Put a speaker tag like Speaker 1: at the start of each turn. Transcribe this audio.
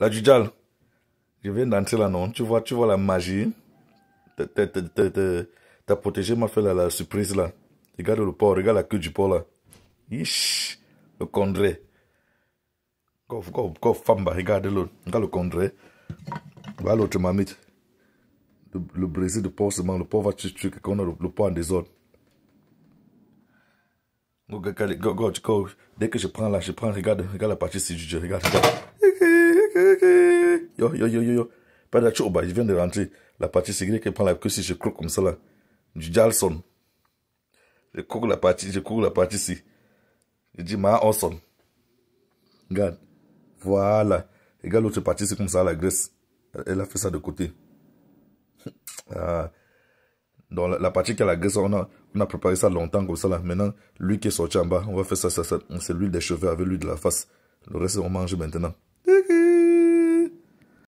Speaker 1: La Dujal, je viens d'entrer là, non Tu vois, tu vois la magie T'as protégé m'a fait la, surprise là. Regarde le porc, regarde la queue du porc là. Ish, le condré. Go, go, go, famba, regarde le, Regarde le condré. Voilà l'autre mamite. Le, le brésil de porc seulement, le porc va tuer quelqu'un, le, le porc en désordre. Go, go, Dès que je prends là, je prends, regarde, regarde la partie si du regarde, Yo, yo, yo, yo, yo. Pas chouba, je viens de rentrer. La partie c'est que prend la queue si je croque comme ça là. Du Jalson. Je croque la partie, je croque la partie ici. Je dis ma awesome. Regarde. Voilà. Regarde l'autre partie, c'est comme ça la graisse. Elle a fait ça de côté. Ah. Dans la, partie qui a la graisse, on a, on a préparé ça longtemps comme ça là. Maintenant, Lui qui est sorti en bas, on va faire ça, ça, ça. C'est l'huile des cheveux avec l'huile de la face. Le reste, on mange maintenant.